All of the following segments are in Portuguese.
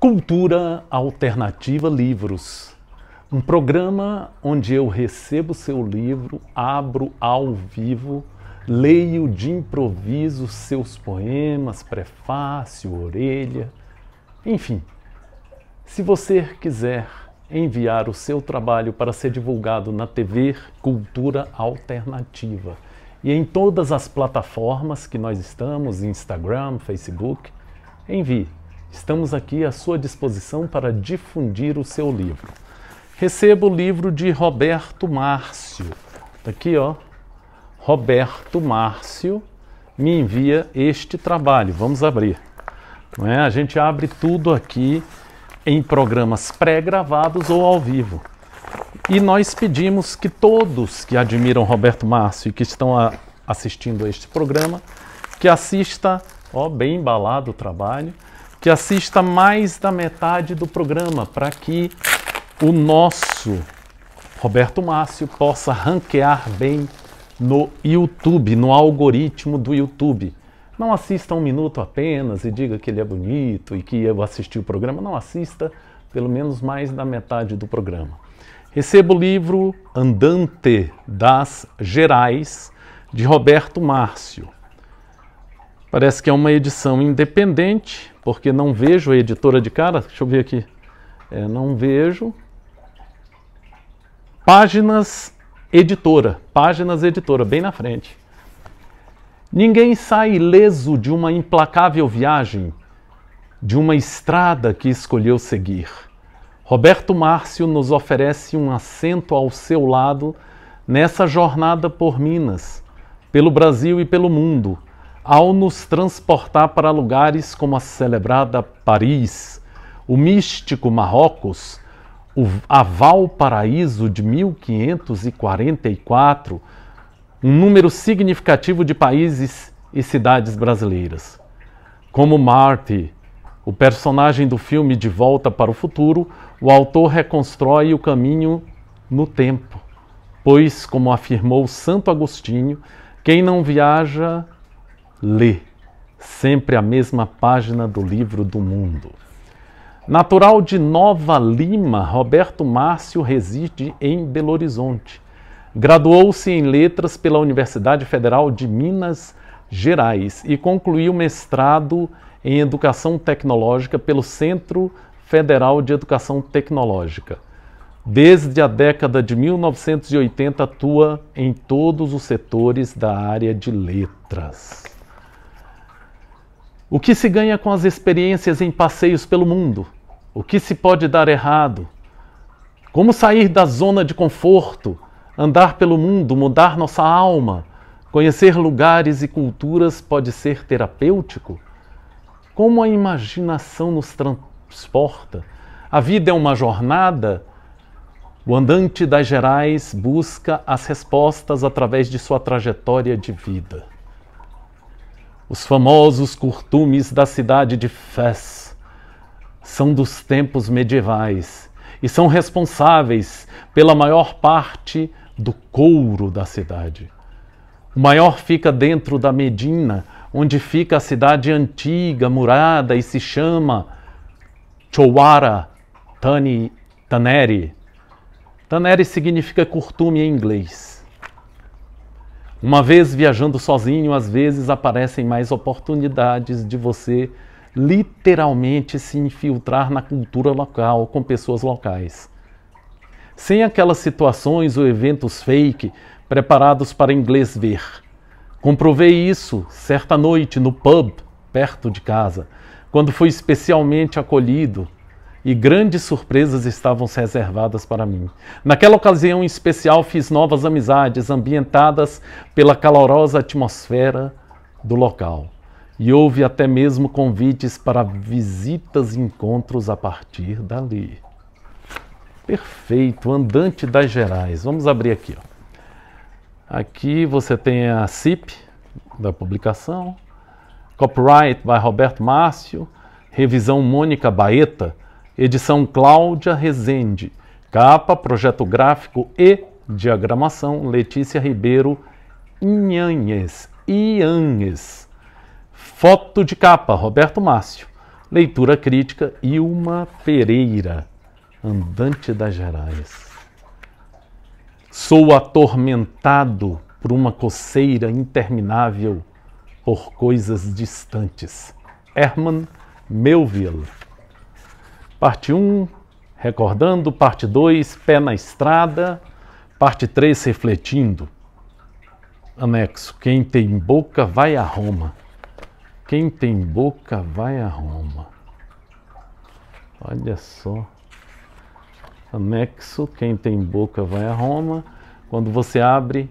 Cultura Alternativa Livros, um programa onde eu recebo seu livro, abro ao vivo, leio de improviso seus poemas, prefácio, orelha, enfim. Se você quiser enviar o seu trabalho para ser divulgado na TV Cultura Alternativa e em todas as plataformas que nós estamos, Instagram, Facebook, envie Estamos aqui à sua disposição para difundir o seu livro. Receba o livro de Roberto Márcio. Está aqui, ó. Roberto Márcio me envia este trabalho. Vamos abrir. Não é? A gente abre tudo aqui em programas pré-gravados ou ao vivo. E nós pedimos que todos que admiram Roberto Márcio e que estão a, assistindo a este programa, que assista, ó, bem embalado o trabalho, que assista mais da metade do programa para que o nosso Roberto Márcio possa ranquear bem no YouTube, no algoritmo do YouTube. Não assista um minuto apenas e diga que ele é bonito e que eu assisti o programa. Não assista pelo menos mais da metade do programa. Receba o livro Andante das Gerais, de Roberto Márcio. Parece que é uma edição independente, porque não vejo a editora de cara. Deixa eu ver aqui. É, não vejo. Páginas Editora. Páginas Editora, bem na frente. Ninguém sai ileso de uma implacável viagem, de uma estrada que escolheu seguir. Roberto Márcio nos oferece um assento ao seu lado nessa jornada por Minas, pelo Brasil e pelo mundo ao nos transportar para lugares como a celebrada Paris, o místico Marrocos, o Aval Paraíso de 1544, um número significativo de países e cidades brasileiras. Como Marte, o personagem do filme De Volta para o Futuro, o autor reconstrói o caminho no tempo, pois, como afirmou Santo Agostinho, quem não viaja lê sempre a mesma página do livro do mundo. Natural de Nova Lima, Roberto Márcio reside em Belo Horizonte. Graduou-se em Letras pela Universidade Federal de Minas Gerais e concluiu mestrado em Educação Tecnológica pelo Centro Federal de Educação Tecnológica. Desde a década de 1980 atua em todos os setores da área de letras. O que se ganha com as experiências em passeios pelo mundo? O que se pode dar errado? Como sair da zona de conforto, andar pelo mundo, mudar nossa alma, conhecer lugares e culturas pode ser terapêutico? Como a imaginação nos transporta? A vida é uma jornada? O andante das Gerais busca as respostas através de sua trajetória de vida. Os famosos curtumes da cidade de Fez são dos tempos medievais e são responsáveis pela maior parte do couro da cidade. O maior fica dentro da Medina, onde fica a cidade antiga, murada e se chama Chowara Tani, Taneri. Taneri significa curtume em inglês. Uma vez viajando sozinho, às vezes aparecem mais oportunidades de você literalmente se infiltrar na cultura local com pessoas locais. Sem aquelas situações ou eventos fake preparados para inglês ver. Comprovei isso certa noite no pub perto de casa, quando fui especialmente acolhido e grandes surpresas estavam reservadas para mim. Naquela ocasião em especial, fiz novas amizades, ambientadas pela calorosa atmosfera do local. E houve até mesmo convites para visitas e encontros a partir dali. Perfeito, Andante das Gerais. Vamos abrir aqui. Ó. Aqui você tem a CIP da publicação, Copyright by Roberto Márcio, Revisão Mônica Baeta, edição Cláudia Rezende, capa, projeto gráfico e diagramação Letícia Ribeiro Inhanes. Ianes. Foto de capa Roberto Márcio. Leitura crítica Ilma Pereira, Andante das Gerais. Sou atormentado por uma coceira interminável por coisas distantes. Herman Melville. Parte 1, recordando. Parte 2, pé na estrada. Parte 3, refletindo. Anexo: Quem tem boca vai a Roma. Quem tem boca vai a Roma. Olha só. Anexo: Quem tem boca vai a Roma. Quando você abre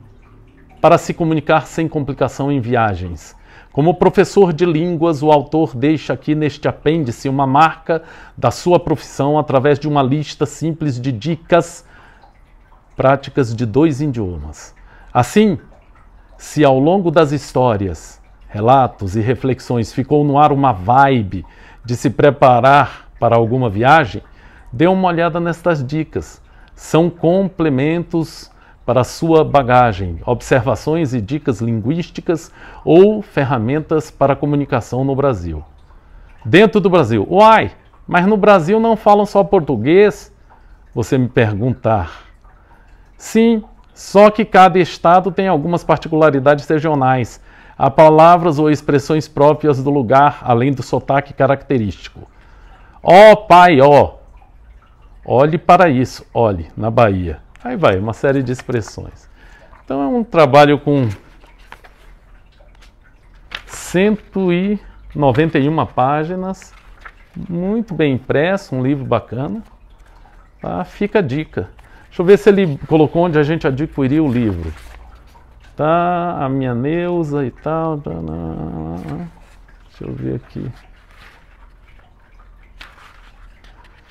para se comunicar sem complicação em viagens. Como professor de línguas, o autor deixa aqui neste apêndice uma marca da sua profissão através de uma lista simples de dicas práticas de dois idiomas. Assim, se ao longo das histórias, relatos e reflexões ficou no ar uma vibe de se preparar para alguma viagem, dê uma olhada nestas dicas. São complementos para sua bagagem, observações e dicas linguísticas ou ferramentas para comunicação no Brasil. Dentro do Brasil, uai, mas no Brasil não falam só português? Você me perguntar. Sim, só que cada estado tem algumas particularidades regionais. Há palavras ou expressões próprias do lugar, além do sotaque característico. Ó oh, pai, ó. Oh. Olhe para isso, olhe, na Bahia. Aí vai, uma série de expressões. Então é um trabalho com 191 páginas, muito bem impresso, um livro bacana. Tá? Fica a dica. Deixa eu ver se ele colocou onde a gente adquiriu o livro. Tá, a minha Neuza e tal. Tá, tá, tá, Deixa eu ver aqui.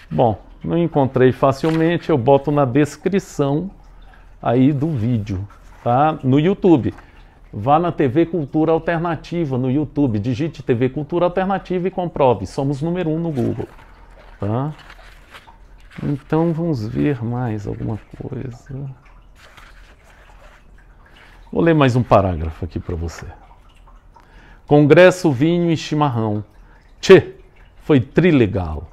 Bom, não encontrei facilmente, eu boto na descrição aí do vídeo, tá? No YouTube. Vá na TV Cultura Alternativa no YouTube, digite TV Cultura Alternativa e comprove. Somos número um no Google, tá? Então vamos ver mais alguma coisa. Vou ler mais um parágrafo aqui para você. Congresso Vinho e Chimarrão. Tchê, foi trilegal.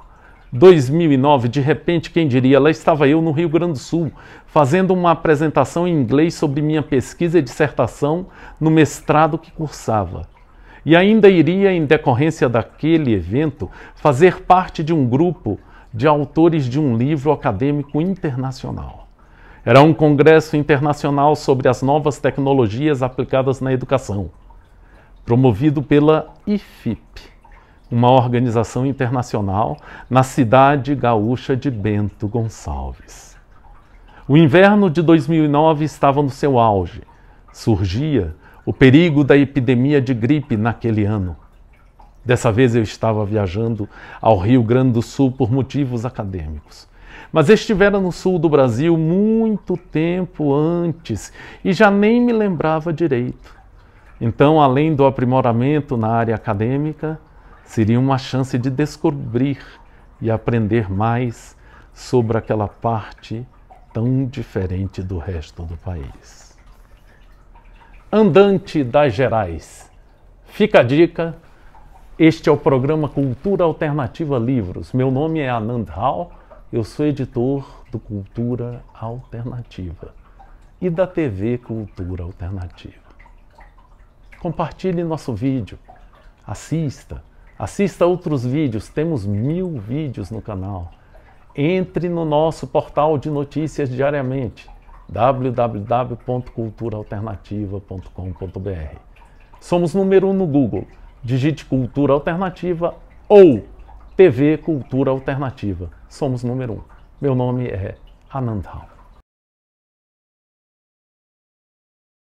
2009, de repente, quem diria, lá estava eu no Rio Grande do Sul, fazendo uma apresentação em inglês sobre minha pesquisa e dissertação no mestrado que cursava. E ainda iria, em decorrência daquele evento, fazer parte de um grupo de autores de um livro acadêmico internacional. Era um congresso internacional sobre as novas tecnologias aplicadas na educação, promovido pela IFIP uma organização internacional na cidade gaúcha de Bento Gonçalves. O inverno de 2009 estava no seu auge. Surgia o perigo da epidemia de gripe naquele ano. Dessa vez eu estava viajando ao Rio Grande do Sul por motivos acadêmicos. Mas estivera no sul do Brasil muito tempo antes e já nem me lembrava direito. Então, além do aprimoramento na área acadêmica, seria uma chance de descobrir e aprender mais sobre aquela parte tão diferente do resto do país. Andante das Gerais. Fica a dica. Este é o programa Cultura Alternativa Livros. Meu nome é Anand Rao. eu sou editor do Cultura Alternativa e da TV Cultura Alternativa. Compartilhe nosso vídeo, assista Assista outros vídeos, temos mil vídeos no canal. Entre no nosso portal de notícias diariamente www.culturaalternativa.com.br. Somos número um no Google. Digite Cultura Alternativa ou TV Cultura Alternativa. Somos número um. Meu nome é Anand Anandhal.